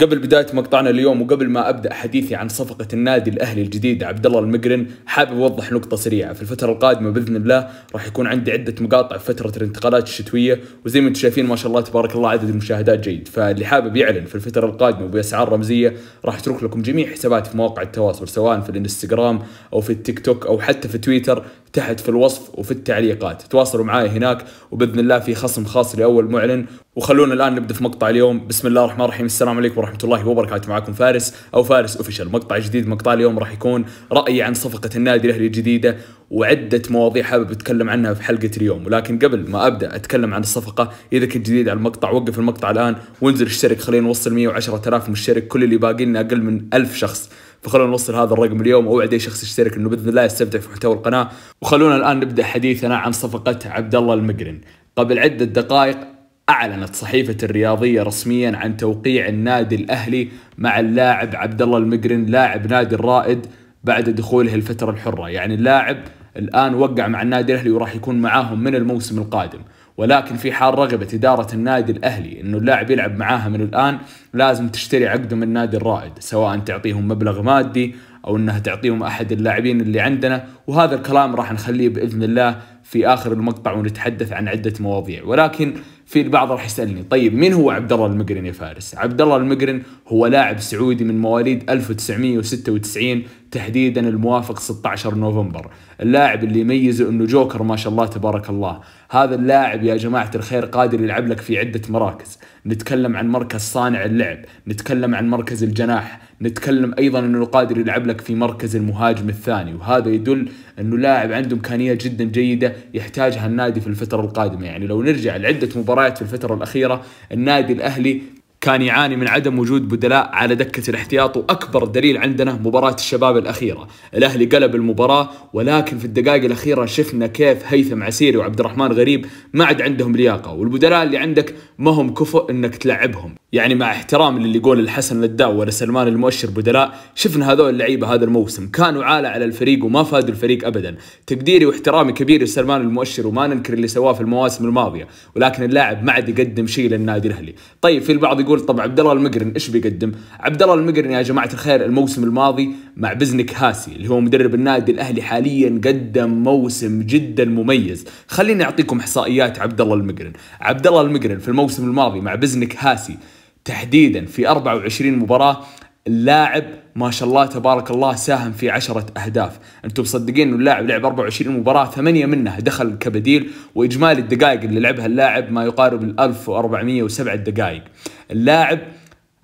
قبل بداية مقطعنا اليوم وقبل ما أبدأ حديثي عن صفقة النادي الأهلي الجديد عبد الله المقرن حابب أوضح نقطة سريعة في الفترة القادمة بإذن الله راح يكون عندي عدة مقاطع في فترة الانتقالات الشتوية وزي ما أنتم شايفين ما شاء الله تبارك الله عدد المشاهدات جيد فاللي حابب يعلن في الفترة القادمة وبأسعار رمزية راح أترك لكم جميع حساباتي في مواقع التواصل سواء في الانستغرام أو في التيك توك أو حتى في تويتر تحت في الوصف وفي التعليقات تواصلوا معي هناك وبإذن الله في خصم خاص لأول معلن وخلونا الآن نبدأ في مقطع اليوم بسم الله الرحمن الرحيم السلام عليكم ورحمه الله وبركاته معكم فارس او فارس اوفيشال مقطع جديد مقطع اليوم راح يكون رايي عن صفقه النادي الاهلي الجديده وعده مواضيع حابب اتكلم عنها في حلقه اليوم ولكن قبل ما ابدا اتكلم عن الصفقه اذا كنت جديد على المقطع وقف المقطع الان وانزل اشترك خلينا نوصل 110000 مشترك كل اللي باقي لنا اقل من 1000 شخص فخلونا نوصل هذا الرقم اليوم اوعد اي شخص يشترك انه باذن الله يستمتع في محتوى القناه وخلونا الان نبدا حديثنا عن صفقه عبد الله المقرن قبل عده دقائق أعلنت صحيفة الرياضية رسميا عن توقيع النادي الأهلي مع اللاعب عبد الله المقرن لاعب نادي الرائد بعد دخوله الفترة الحرة، يعني اللاعب الآن وقع مع النادي الأهلي وراح يكون معاهم من الموسم القادم، ولكن في حال رغبة إدارة النادي الأهلي أنه اللاعب يلعب معاها من الآن لازم تشتري عقده من نادي الرائد، سواء تعطيهم مبلغ مادي أو أنها تعطيهم أحد اللاعبين اللي عندنا، وهذا الكلام راح نخليه بإذن الله في آخر المقطع ونتحدث عن عدة مواضيع، ولكن في البعض راح يسالني طيب مين هو عبد الله المقرن يا فارس؟ عبد الله المقرن هو لاعب سعودي من مواليد 1996 تحديدا الموافق 16 نوفمبر، اللاعب اللي يميزه انه جوكر ما شاء الله تبارك الله، هذا اللاعب يا جماعه الخير قادر يلعب لك في عده مراكز، نتكلم عن مركز صانع اللعب، نتكلم عن مركز الجناح، نتكلم ايضا انه قادر يلعب لك في مركز المهاجم الثاني وهذا يدل انه لاعب عنده امكانيات جدا جيده يحتاجها النادي في الفتره القادمه، يعني لو نرجع لعده مباريات المباريات في الفترة الأخيرة النادي الأهلي كان يعاني من عدم وجود بدلاء على دكة الاحتياط وأكبر دليل عندنا مباراة الشباب الأخيرة الأهلي قلب المباراة ولكن في الدقائق الأخيرة شفنا كيف هيثم عسيري وعبد الرحمن غريب ما عاد عندهم لياقة والبدلاء اللي عندك ما هم كفؤ أنك تلعبهم يعني مع احترام للي يقول الحسن ولا سلمان المؤشر بدلاء شفنا هذول اللعيبه هذا الموسم كانوا عالة على الفريق وما فادوا الفريق ابدا تقديري واحترامي كبير لسلمان المؤشر وما ننكر اللي سواه في المواسم الماضيه ولكن اللاعب ما عاد يقدم شيء للنادي الاهلي طيب في البعض يقول طب عبد الله المقرن ايش بيقدم عبد الله المقرن يا جماعه الخير الموسم الماضي مع بزنك هاسي اللي هو مدرب النادي الاهلي حاليا قدم موسم جدا مميز خليني اعطيكم احصائيات عبد الله المقرن عبد الله المقرن في الموسم الماضي مع بزنك هاسي تحديدا في 24 مباراة اللاعب ما شاء الله تبارك الله ساهم في عشرة أهداف أنتم مصدقين أنه اللاعب لعب 24 مباراة ثمانية منها دخل كبديل وإجمالي الدقائق اللي لعبها اللاعب ما يقارب ال 1407 دقائق اللاعب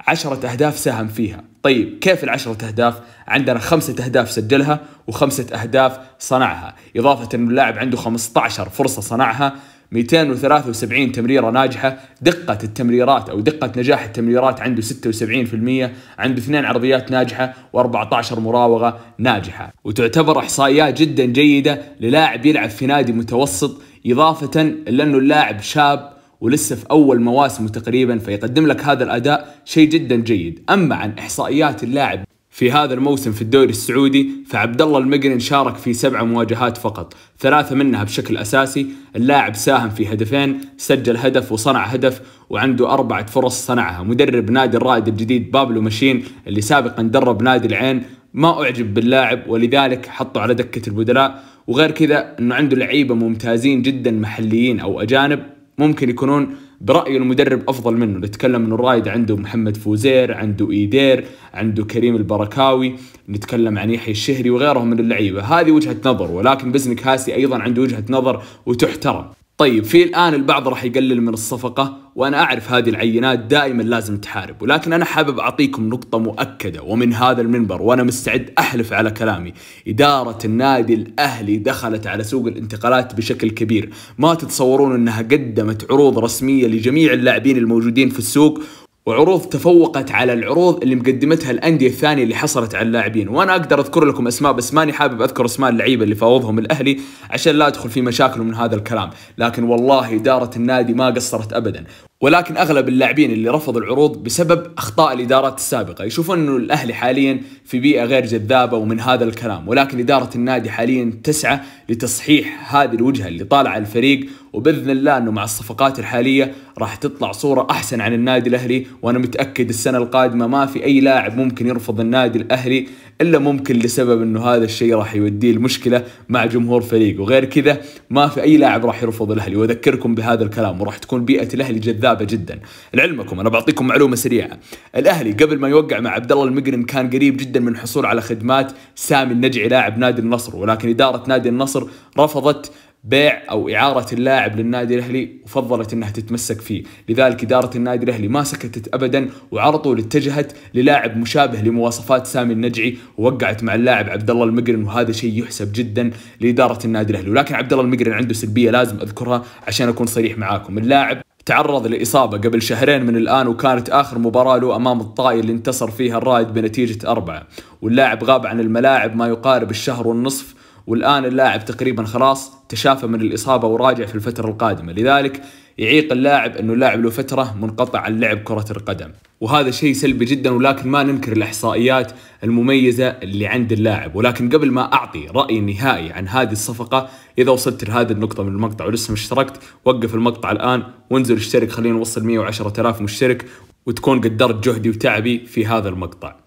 عشرة أهداف ساهم فيها طيب كيف العشرة أهداف؟ عندنا خمسة أهداف سجلها وخمسة أهداف صنعها إضافة أن اللاعب عنده 15 فرصة صنعها 273 تمريره ناجحه دقه التمريرات او دقه نجاح التمريرات عنده 76% عنده اثنين عرضيات ناجحه و14 مراوغه ناجحه وتعتبر احصائيات جدا جيده للاعب يلعب في نادي متوسط اضافه الى انه اللاعب شاب ولسه في اول مواسمه تقريبا فيقدم لك هذا الاداء شيء جدا جيد اما عن احصائيات اللاعب في هذا الموسم في الدوري السعودي فعبد الله المقرن شارك في سبع مواجهات فقط، ثلاثة منها بشكل أساسي، اللاعب ساهم في هدفين، سجل هدف وصنع هدف وعنده أربعة فرص صنعها، مدرب نادي الرائد الجديد بابلو مشين اللي سابقا درب نادي العين ما أعجب باللاعب ولذلك حطه على دكة البدلاء، وغير كذا أنه عنده لعيبة ممتازين جدا محليين أو أجانب ممكن يكونون برايي المدرب افضل منه نتكلم انه الرايد عنده محمد فوزير عنده ايدير عنده كريم البركاوي نتكلم عن يحيى الشهري وغيرهم من اللعيبه هذه وجهه نظر ولكن بزنك هاسي ايضا عنده وجهه نظر وتحترم طيب في الآن البعض راح يقلل من الصفقة وأنا أعرف هذه العينات دائما لازم تحارب ولكن أنا حابب أعطيكم نقطة مؤكدة ومن هذا المنبر وأنا مستعد أحلف على كلامي إدارة النادي الأهلي دخلت على سوق الانتقالات بشكل كبير ما تتصورون أنها قدمت عروض رسمية لجميع اللاعبين الموجودين في السوق وعروض تفوقت على العروض اللي مقدمتها الانديه الثانيه اللي حصلت على اللاعبين وانا اقدر اذكر لكم اسماء بس ماني حابب اذكر اسماء اللعيبه اللي فاوضهم الاهلي عشان لا ادخل في مشاكل من هذا الكلام لكن والله اداره النادي ما قصرت ابدا ولكن اغلب اللاعبين اللي رفضوا العروض بسبب اخطاء الادارات السابقه يشوفون انه الاهلي حاليا في بيئه غير جذابه ومن هذا الكلام ولكن اداره النادي حاليا تسعى لتصحيح هذه الوجهه اللي طالعه الفريق وباذن الله انه مع الصفقات الحاليه راح تطلع صوره احسن عن النادي الاهلي وانا متاكد السنه القادمه ما في اي لاعب ممكن يرفض النادي الاهلي الا ممكن لسبب انه هذا الشيء راح يوديه المشكله مع جمهور فريقه وغير كذا ما في اي لاعب راح يرفض الاهلي واذكركم بهذا الكلام وراح تكون بيئه الاهلي جذابه جدا لعلمكم انا بعطيكم معلومه سريعه الاهلي قبل ما يوقع مع عبد الله المقرن كان قريب جدا من الحصول على خدمات سامي النجعي لاعب نادي النصر ولكن اداره نادي النصر رفضت بيع او اعاره اللاعب للنادي الاهلي وفضلت انها تتمسك فيه، لذلك اداره النادي الاهلي ما سكتت ابدا وعلى طول اتجهت للاعب مشابه لمواصفات سامي النجعي ووقعت مع اللاعب عبد الله المقرن وهذا شيء يحسب جدا لاداره النادي الاهلي، ولكن عبد الله المقرن عنده سلبيه لازم اذكرها عشان اكون صريح معاكم، اللاعب تعرض لإصابة قبل شهرين من الآن وكانت آخر مباراة له أمام الطائي اللي انتصر فيها الرائد بنتيجة أربعة واللاعب غاب عن الملاعب ما يقارب الشهر والنصف والآن اللاعب تقريبا خلاص تشافى من الإصابة وراجع في الفترة القادمة لذلك يعيق اللاعب أنه اللاعب له فترة منقطع عن لعب كرة القدم وهذا شيء سلبي جدا ولكن ما ننكر الإحصائيات المميزة اللي عند اللاعب ولكن قبل ما أعطي رأي نهائي عن هذه الصفقة إذا وصلت لهذه النقطة من المقطع ولسه ما اشتركت وقف المقطع الآن وانزل اشترك خلينا نوصل 110 مشترك وتكون قدرت جهدي وتعبي في هذا المقطع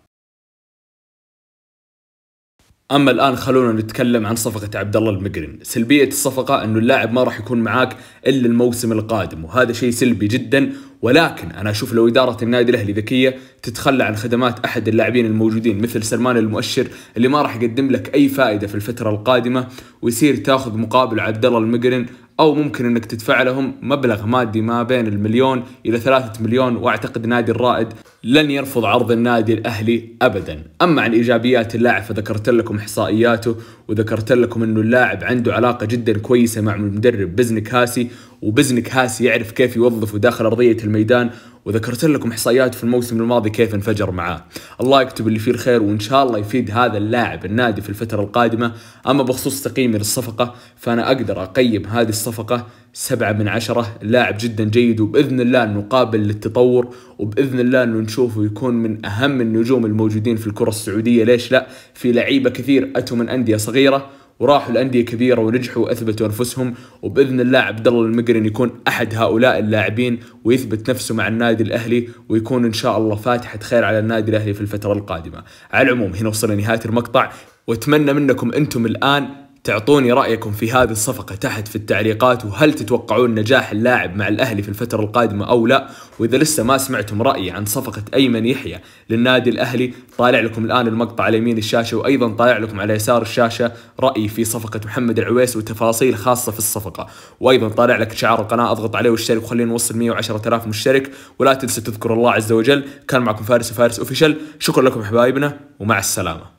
اما الان خلونا نتكلم عن صفقه عبد الله المقرن، سلبيه الصفقه انه اللاعب ما راح يكون معاك الا الموسم القادم وهذا شيء سلبي جدا ولكن انا اشوف لو اداره النادي الاهلي ذكيه تتخلى عن خدمات احد اللاعبين الموجودين مثل سلمان المؤشر اللي ما راح يقدم لك اي فائده في الفتره القادمه ويصير تاخذ مقابل عبد الله المقرن او ممكن انك تدفع لهم مبلغ مادي ما بين المليون الى ثلاثة مليون واعتقد نادي الرائد لن يرفض عرض النادي الاهلي ابدا، اما عن ايجابيات اللاعب فذكرت لكم احصائياته وذكرت لكم انه اللاعب عنده علاقة جدا كويسة مع المدرب بزنك هاسي وبزنك هاسي يعرف كيف يوظفه داخل ارضية الميدان وذكرت لكم احصائيات في الموسم الماضي كيف انفجر معاه الله يكتب اللي فيه الخير وان شاء الله يفيد هذا اللاعب النادي في الفتره القادمه اما بخصوص تقييمي للصفقه فانا اقدر اقيم هذه الصفقه سبعة من عشرة لاعب جدا جيد وبإذن الله أنه قابل للتطور وبإذن الله أنه نشوفه يكون من أهم النجوم الموجودين في الكرة السعودية ليش لا في لعيبة كثير أتوا من أندية صغيرة وراحوا لانديه كبيره ونجحوا واثبتوا انفسهم وباذن الله عبد الله المقرن يكون احد هؤلاء اللاعبين ويثبت نفسه مع النادي الاهلي ويكون ان شاء الله فاتحه خير على النادي الاهلي في الفتره القادمه. على العموم هنا وصلنا لنهايه المقطع واتمنى منكم انتم الان تعطوني رأيكم في هذه الصفقة تحت في التعليقات وهل تتوقعون نجاح اللاعب مع الأهلي في الفترة القادمة أو لا وإذا لسه ما سمعتم رأيي عن صفقة أيمن يحيى للنادي الأهلي طالع لكم الآن المقطع على يمين الشاشة وأيضا طالع لكم على يسار الشاشة رأيي في صفقة محمد العويس وتفاصيل خاصة في الصفقة وأيضا طالع لك شعار القناة أضغط عليه واشترك وخلينا نوصل 110000 مشترك ولا تنسى تذكر الله عز وجل كان معكم فارس وفارس أوفيشل شكرا لكم حبايبنا ومع السلامة